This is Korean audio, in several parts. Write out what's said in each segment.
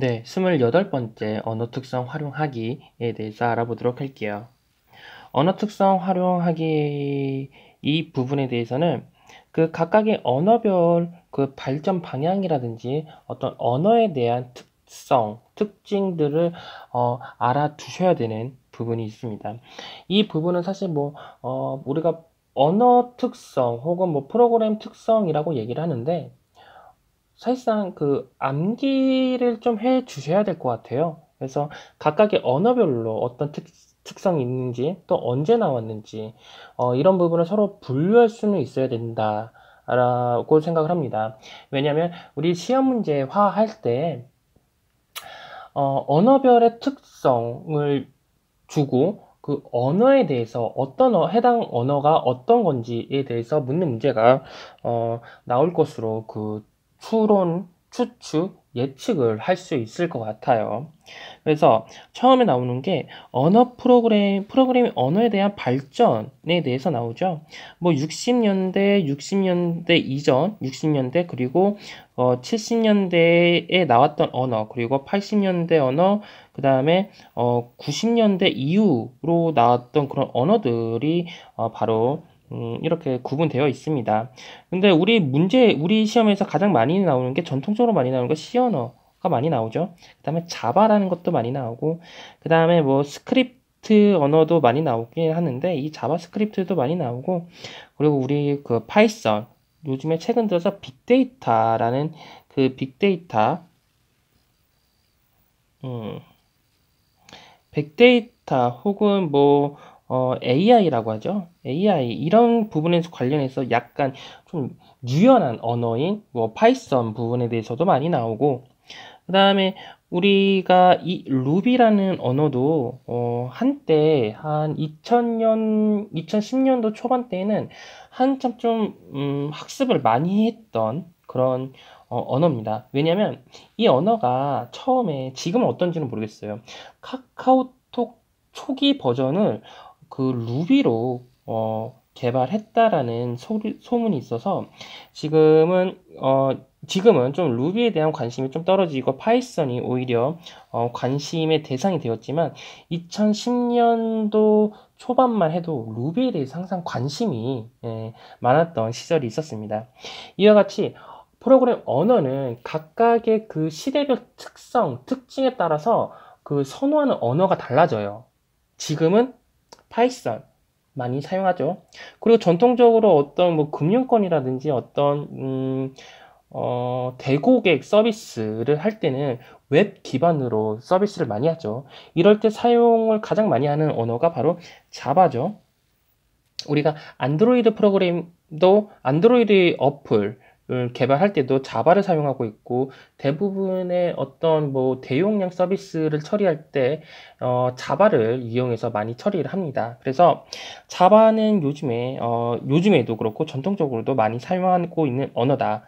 네, 28번째 언어 특성 활용하기에 대해서 알아보도록 할게요. 언어 특성 활용하기 이 부분에 대해서는 그 각각의 언어별 그 발전 방향이라든지 어떤 언어에 대한 특성, 특징들을 어, 알아두셔야 되는 부분이 있습니다. 이 부분은 사실 뭐, 어, 우리가 언어 특성 혹은 뭐 프로그램 특성이라고 얘기를 하는데 사실상 그 암기를 좀 해 주셔야 될 것 같아요. 그래서 각각의 언어별로 어떤 특, 특성이 있는지 또 언제 나왔는지 어, 이런 부분을 서로 분류할 수는 있어야 된다. 라고 생각을 합니다. 왜냐하면 우리 시험 문제화 할때 어, 언어별의 특성을 주고 그 언어에 대해서 어떤 어, 해당 언어가 어떤 건지에 대해서 묻는 문제가 어, 나올 것으로 그 추론, 추측, 예측을 할 수 있을 것 같아요. 그래서 처음에 나오는 게 언어 프로그램, 프로그램 언어에 대한 발전에 대해서 나오죠. 뭐 60년대, 60년대 이전, 60년대 그리고 어 70년대에 나왔던 언어, 그리고 80년대 언어, 그 다음에 어 90년대 이후로 나왔던 그런 언어들이 어 바로 음, 이렇게 구분되어 있습니다. 근데 우리 문제, 우리 시험에서 가장 많이 나오는 게 전통적으로 많이 나오는 거 C언어가 많이 나오죠. 그 다음에 자바라는 것도 많이 나오고, 그 다음에 뭐 스크립트 언어도 많이 나오긴 하는데, 이 자바스크립트도 많이 나오고, 그리고 우리 그 파이썬, 요즘에 최근 들어서 빅데이터라는 그 빅데이터, 음, 빅데이터 혹은 뭐, 어, AI라고 하죠. AI 이런 부분에서 관련해서 약간 좀 유연한 언어인 뭐 파이썬 부분에 대해서도 많이 나오고 그 다음에 우리가 이 루비라는 언어도 어, 한때 한 2000년 2010년도 초반 때에는 한참 좀 음, 학습을 많이 했던 그런 어, 언어입니다. 왜냐하면 이 언어가 처음에 지금은 어떤지는 모르겠어요. 카카오톡 초기 버전을 그 루비로 어, 개발했다라는 소리, 소문이 있어서 지금은 어, 지금은 좀 루비에 대한 관심이 좀 떨어지고 파이썬이 오히려 어, 관심의 대상이 되었지만 2010년도 초반만 해도 루비에 대해서 항상 관심이 예, 많았던 시절이 있었습니다. 이와 같이 프로그램 언어는 각각의 그 시대별 특성, 특징에 따라서 그 선호하는 언어가 달라져요. 지금은 파이썬 많이 사용하죠. 그리고 전통적으로 어떤 뭐 금융권이라든지 어떤 음, 어, 대고객 서비스를 할 때는 웹 기반으로 서비스를 많이 하죠. 이럴 때 사용을 가장 많이 하는 언어가 바로 자바죠. 우리가 안드로이드 프로그램도 안드로이드 어플 개발할 때도 자바를 사용하고 있고 대부분의 어떤 뭐 대용량 서비스를 처리할 때 어, 자바를 이용해서 많이 처리를 합니다. 그래서 자바는 요즘에 어, 요즘에도 그렇고 전통적으로도 많이 사용하고 있는 언어다.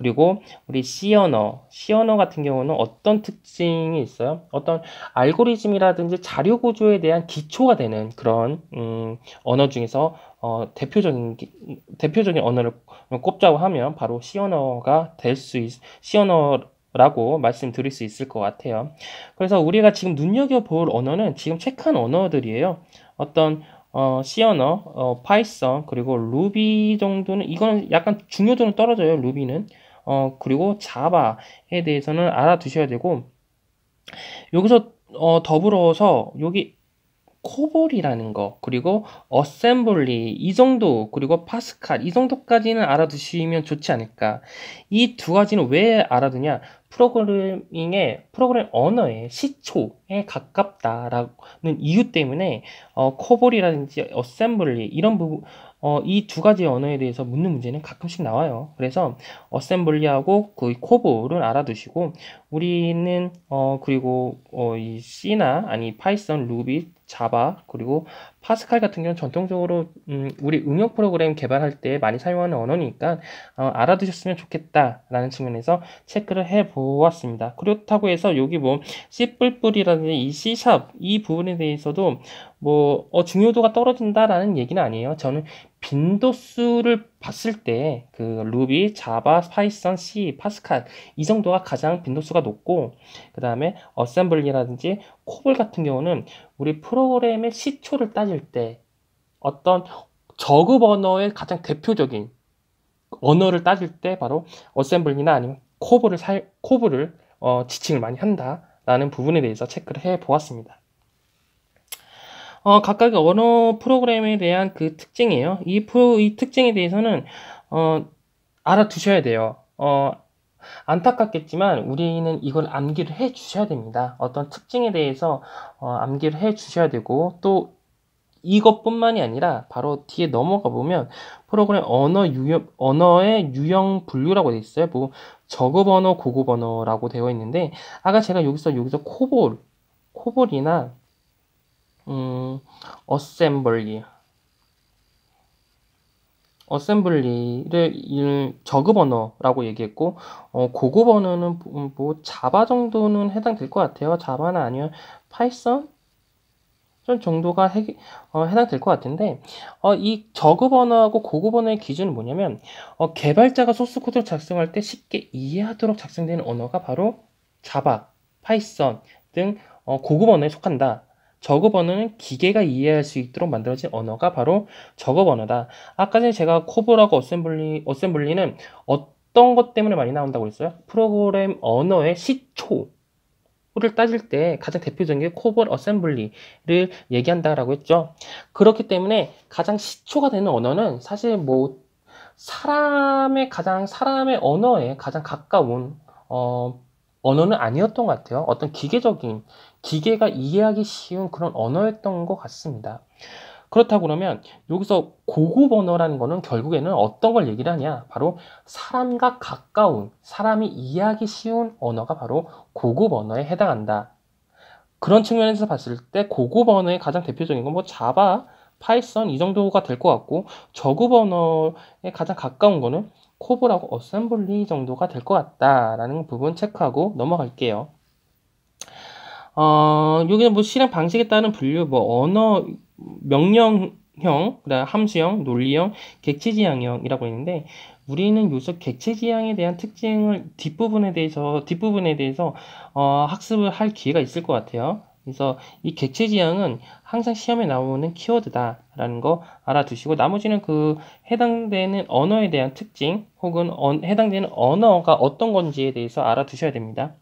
그리고 우리 C 언어, C 언어 같은 경우는 어떤 특징이 있어요? 어떤 알고리즘이라든지 자료 구조에 대한 기초가 되는 그런 음, 언어 중에서 어, 대표적인 대표적인 언어를 꼽자고 하면 바로 C 언어가 될수 있, C 언어 라고 말씀드릴 수 있을 것 같아요. 그래서 우리가 지금 눈여겨볼 언어는 지금 체크한 언어들이에요. 어떤 어, C 언어, 어, 파이썬, 그리고 루비 정도는 이건 약간 중요도는 떨어져요. 루비는 어, 그리고 자바에 대해서는 알아두셔야 되고, 여기서 어, 더불어서 여기 코볼이라는 거 그리고 어셈블리 이 정도 그리고 파스칼 이 정도까지는 알아두시면 좋지 않을까 이 두 가지는 왜 알아두냐 프로그래밍의 프로그램 언어의 시초에 가깝다라는 이유 때문에 어, 코볼이라든지 어셈블리 이런 부분 어, 이 두 가지 언어에 대해서 묻는 문제는 가끔씩 나와요. 그래서 어셈블리하고 그 코볼은 알아두시고 우리는 어, 그리고 어, 이 C나 아니 파이썬, 루비, 자바 그리고 파스칼 같은 경우는 전통적으로 음, 우리 응용 프로그램 개발할 때 많이 사용하는 언어니까 어, 알아두셨으면 좋겠다라는 측면에서 체크를 해보았습니다. 그렇다고 해서 여기 뭐 C 뿔뿔이라든지 이 C 샵이 부분에 대해서도 뭐 어, 중요도가 떨어진다라는 얘기는 아니에요. 저는 빈도수를 봤을 때 그 루비, 자바, 파이썬, C, 파스칼 이 정도가 가장 빈도수가 높고 그 다음에 어셈블리라든지 코볼 같은 경우는 우리 프로그램의 시초를 따질 때 어떤 저급 언어의 가장 대표적인 언어를 따질 때 바로 어셈블리나 아니면 코볼을 살 코볼을 어, 지칭을 많이 한다라는 부분에 대해서 체크를 해 보았습니다. 어, 각각의 언어 프로그램에 대한 그 특징이에요. 이 프로, 이 특징에 대해서는, 어, 알아두셔야 돼요. 어, 안타깝겠지만 우리는 이걸 암기를 해 주셔야 됩니다. 어떤 특징에 대해서 어, 암기를 해 주셔야 되고 또 이것뿐만이 아니라 바로 뒤에 넘어가 보면 프로그램 언어 유형 언어의 유형 분류라고 되어 있어요. 뭐 저급 언어, 고급 언어라고 되어 있는데 아까 제가 여기서 여기서 코볼, 코볼이나 음, 어셈블리 어셈블리를 저급 언어라고 얘기했고 어, 고급 언어는 음, 뭐 자바 정도는 해당될 것 같아요. 자바는 아니면 파이썬 정도가 해, 어, 해당될 것 같은데 어, 이 저급 언어하고 고급 언어의 기준은 뭐냐면 어, 개발자가 소스 코드를 작성할 때 쉽게 이해하도록 작성되는 언어가 바로 자바, 파이썬 등 어, 고급 언어에 속한다. 저급 언어는 기계가 이해할 수 있도록 만들어진 언어가 바로 저급 언어다. 아까 전에 제가 코브라고 어셈블리, 어셈블리는 어떤 것 때문에 많이 나온다고 했어요? 프로그램 언어의 시초. 를 따질 때 가장 대표적인 게 코볼 어셈블리를 얘기한다라고 했죠. 그렇기 때문에 가장 시초가 되는 언어는 사실 뭐 사람의 가장 사람의 언어에 가장 가까운 어 언어는 아니었던 것 같아요. 어떤 기계적인, 기계가 이해하기 쉬운 그런 언어였던 것 같습니다. 그렇다고 그러면 여기서 고급 언어라는 거는 결국에는 어떤 걸 얘기를 하냐? 바로 사람과 가까운, 사람이 이해하기 쉬운 언어가 바로 고급 언어에 해당한다. 그런 측면에서 봤을 때 고급 언어의 가장 대표적인 건 뭐 자바, 파이썬 이 정도가 될 것 같고 저급 언어에 가장 가까운 거는 코브라고 어셈블리 정도가 될 것 같다라는 부분 체크하고 넘어갈게요. 어, 여기는 뭐 실행 방식에 따른 분류, 뭐 언어 명령형, 그다음 함수형, 논리형, 객체지향형이라고 있는데 우리는 요새 객체지향에 대한 특징을 뒷부분에 대해서 뒷부분에 대해서 어, 학습을 할 기회가 있을 것 같아요. 그래서 이 객체 지향은 항상 시험에 나오는 키워드다라는 거 알아두시고 나머지는 그 해당되는 언어에 대한 특징 혹은 언, 해당되는 언어가 어떤 건지에 대해서 알아두셔야 됩니다.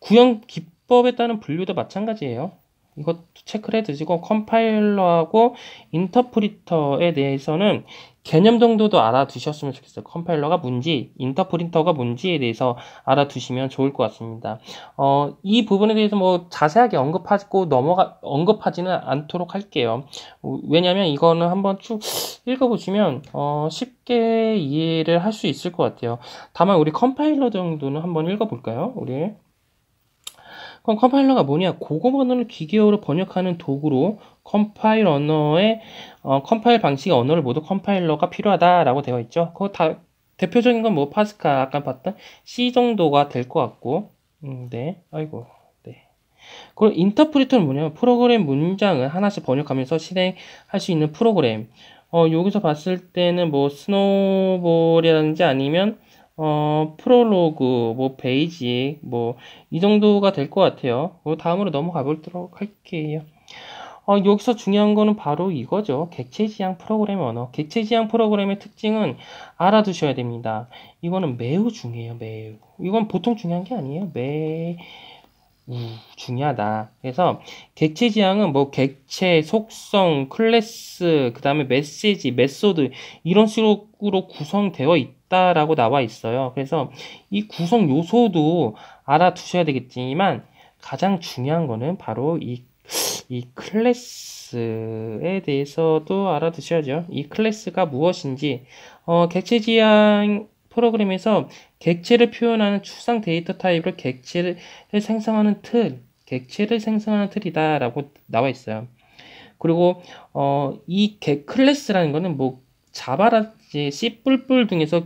구형 기법에 따른 분류도 마찬가지예요. 이것도 체크를 해두시고 컴파일러하고 인터프리터에 대해서는 개념 정도도 알아두셨으면 좋겠어요. 컴파일러가 뭔지, 인터프리터가 뭔지에 대해서 알아두시면 좋을 것 같습니다. 어, 이 부분에 대해서 뭐 자세하게 언급하고 넘어가, 언급하지는 않도록 할게요. 어, 왜냐면 이거는 한번 쭉 읽어보시면, 어, 쉽게 이해를 할 수 있을 것 같아요. 다만 우리 컴파일러 정도는 한번 읽어볼까요? 우리. 그럼 컴파일러가 뭐냐? 고급 언어를 기계어로 번역하는 도구로 컴파일 언어의 어, 컴파일 방식의 언어를 모두 컴파일러가 필요하다라고 되어 있죠. 그거 다 대표적인 건 뭐 파스칼 아까 봤던 C 정도가 될 것 같고, 음, 네, 아이고. 네. 그리고 인터프리터는 뭐냐면 프로그램 문장을 하나씩 번역하면서 실행할 수 있는 프로그램. 어, 여기서 봤을 때는 뭐 스노볼이라든지 아니면 어, 프로로그 뭐, 베이직, 뭐, 이 정도가 될 것 같아요. 그 다음으로 넘어가 보도록 할게요. 어, 여기서 중요한 거는 바로 이거죠. 객체지향 프로그램 언어. 객체지향 프로그램의 특징은 알아두셔야 됩니다. 이거는 매우 중요해요. 매우. 이건 보통 중요한 게 아니에요. 매, 음, 중요하다. 그래서 객체 지향은 뭐 객체, 속성, 클래스, 그 다음에 메시지, 메소드 이런 식으로 구성되어 있다라고 나와 있어요. 그래서 이 구성 요소도 알아두셔야 되겠지만 가장 중요한 거는 바로 이, 이 클래스에 대해서도 알아두셔야죠. 이 클래스가 무엇인지 어, 객체 지향 프로그램에서 객체를 표현하는 추상 데이터 타입을 객체를 생성하는 틀, 객체를 생성하는 틀이다 라고 나와 있어요. 그리고 어, 이 객, 클래스라는 거는 뭐 자바라든지 C++ 등에서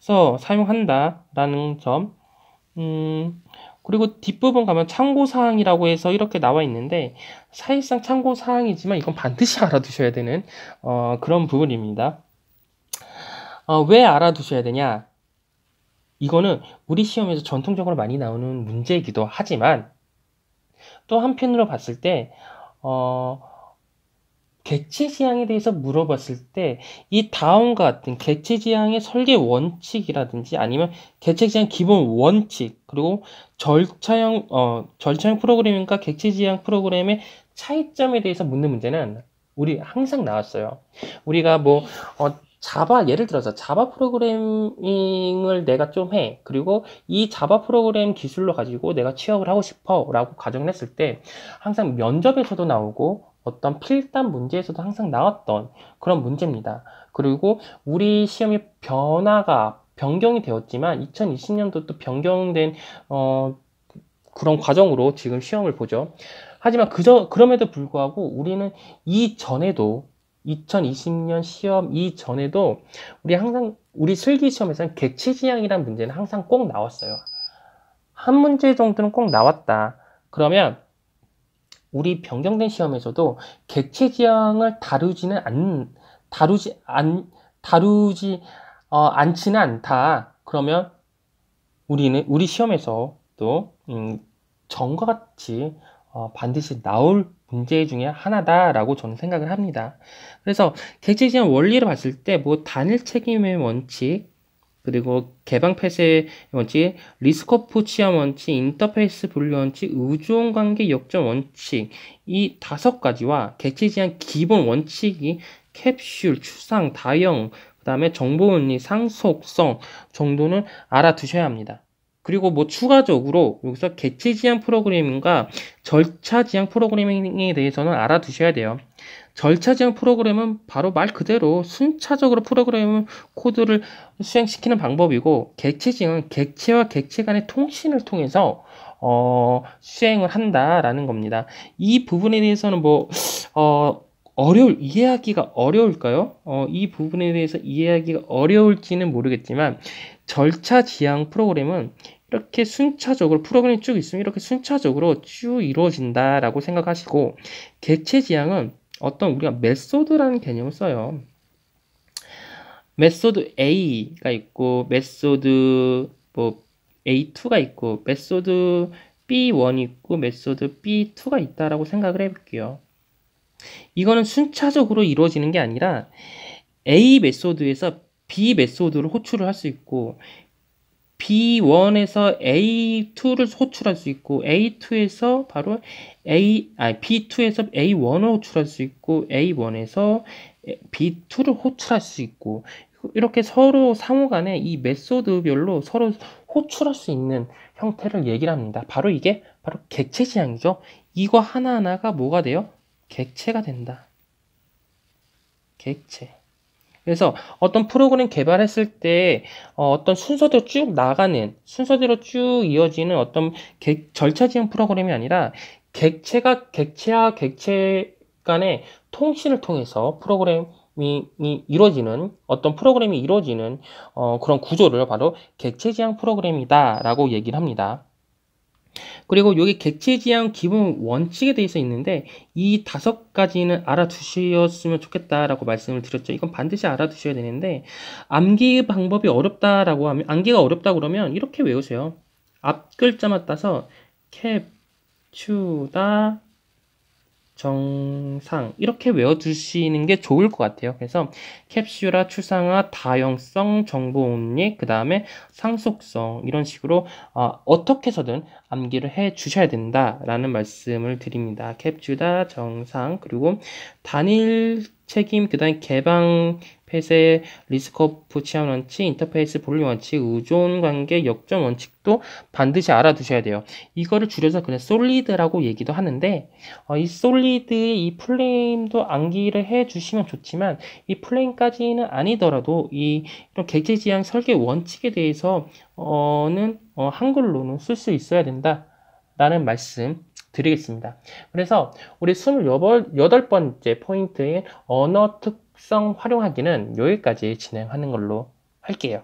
서 사용한다라는 점 음, 그리고 뒷부분 가면 참고사항이라고 해서 이렇게 나와 있는데 사실상 참고사항이지만 이건 반드시 알아두셔야 되는 어, 그런 부분입니다. 어, 왜 알아두셔야 되냐? 이거는 우리 시험에서 전통적으로 많이 나오는 문제이기도 하지만 또 한편으로 봤을 때 어, 객체 지향에 대해서 물어봤을 때 이 다음과 같은 객체 지향의 설계 원칙이라든지 아니면 객체 지향 기본 원칙 그리고 절차형 어 절차형 프로그램과 객체 지향 프로그램의 차이점에 대해서 묻는 문제는 우리 항상 나왔어요. 우리가 뭐 어, 자바 예를 들어서 자바 프로그래밍을 내가 좀 해 그리고 이 자바 프로그램 기술로 가지고 내가 취업을 하고 싶어 라고 가정을 했을 때 항상 면접에서도 나오고 어떤 필단 문제에서도 항상 나왔던 그런 문제입니다 그리고 우리 시험이 변화가 변경이 되었지만 2020년도 또 변경된 어, 그런 과정으로 지금 시험을 보죠 하지만 그저 그럼에도 불구하고 우리는 이전에도 2020년 시험 이전에도 우리 항상 우리 슬기 시험에서는 개체 지향이라는 문제는 항상 꼭 나왔어요. 한 문제 정도는 꼭 나왔다. 그러면 우리 변경된 시험에서도 객체 지향을 다루지는 않 다루지 안 다루지 어, 않지는 않다. 그러면 우리는 우리 시험에서 또 음, 전과 같이 어, 반드시 나올 문제 중에 하나다라고 저는 생각을 합니다. 그래서 객체 지원 원리를 봤을 때 뭐 단일 책임의 원칙, 그리고 개방 폐쇄 의 원칙, 리스코프 치안 원칙, 인터페이스 분류 원칙, 의존 관계 역전 원칙 이 다섯 가지와 객체 지향 기본 원칙이 캡슐, 추상, 다형, 그다음에 정보 원리, 상속성 정도는 알아두셔야 합니다. 그리고 뭐 추가적으로 여기서 개체 지향 프로그래밍과 절차 지향 프로그래밍에 대해서는 알아두셔야 돼요. 절차 지향 프로그램은 바로 말 그대로 순차적으로 프로그램 코드를 수행시키는 방법이고 객체 지향은 객체와 객체 간의 통신을 통해서 어, 수행을 한다라는 겁니다. 이 부분에 대해서는 뭐 어, 어려울 이해하기가 어려울까요? 어, 이 부분에 대해서 이해하기가 어려울지는 모르겠지만 절차 지향 프로그램은 이렇게 순차적으로 프로그램이 쭉 있으면 이렇게 순차적으로 쭉 이루어진다라고 생각하시고 개체 지향은 어떤 우리가 메소드라는 개념을 써요. 메소드 A가 있고 메소드 뭐 A2가 있고 메소드 B1이 있고 메소드 B2가 있다라고 생각을 해볼게요. 이거는 순차적으로 이루어지는 게 아니라 A 메소드에서 B 메소드를 호출을 할 수 있고 B1에서 A2를 호출할 수 있고 A2에서 바로 A 아 B2에서 A1을 호출할 수 있고 A1에서 B2를 호출할 수 있고 이렇게 서로 상호간에 이 메소드별로 서로 호출할 수 있는 형태를 얘기를 합니다. 바로 이게 바로 객체 지향이죠. 이거 하나하나가 뭐가 돼요? 객체가 된다. 객체. 그래서 어떤 프로그램 개발했을 때 어, 떤 순서대로 쭉 나가는 순서대로 쭉 이어지는 어떤 개, 절차 지형 프로그램이 아니라 객체가 객체와 객체 간의 통신을 통해서 프로그램 이 이루어지는 어떤 프로그램이 이루어지는 어, 그런 구조를 바로 객체 지향 프로그램이다라고 얘기를 합니다. 그리고 여기 객체지향 기본 원칙에 대해서 있는데 이 다섯 가지는 알아두셨으면 좋겠다라고 말씀을 드렸죠. 이건 반드시 알아두셔야 되는데 암기 방법이 어렵다라고 하면 암기가 어렵다 그러면 이렇게 외우세요. 앞 글자만 따서 캡추다 정상 이렇게 외워두시는 게 좋을 것 같아요. 그래서 캡슐화, 추상화, 다형성, 정보음리, 그 다음에 상속성 이런 식으로 어, 떻게 해서든 암기를 해 주셔야 된다라는 말씀을 드립니다. 캡슐화, 정상 그리고 단일 책임, 그 다음에 개방 펫의 리스커부 치안 원칙, 인터페이스 볼륨 원칙, 의존 관계 역전 원칙도 반드시 알아두셔야 돼요. 이거를 줄여서 그냥 솔리드라고 얘기도 하는데 어, 이 솔리드의 이 플레임도 암기를 해주시면 좋지만 이 플레임까지는 아니더라도 이 이런 객체 지향 설계 원칙에 대해서는 어, 한글로는 쓸 수 있어야 된다라는 말씀 드리겠습니다. 그래서 우리 28번째 포인트인 언어 특 특성 활용하기는 여기까지 진행하는 걸로 할게요.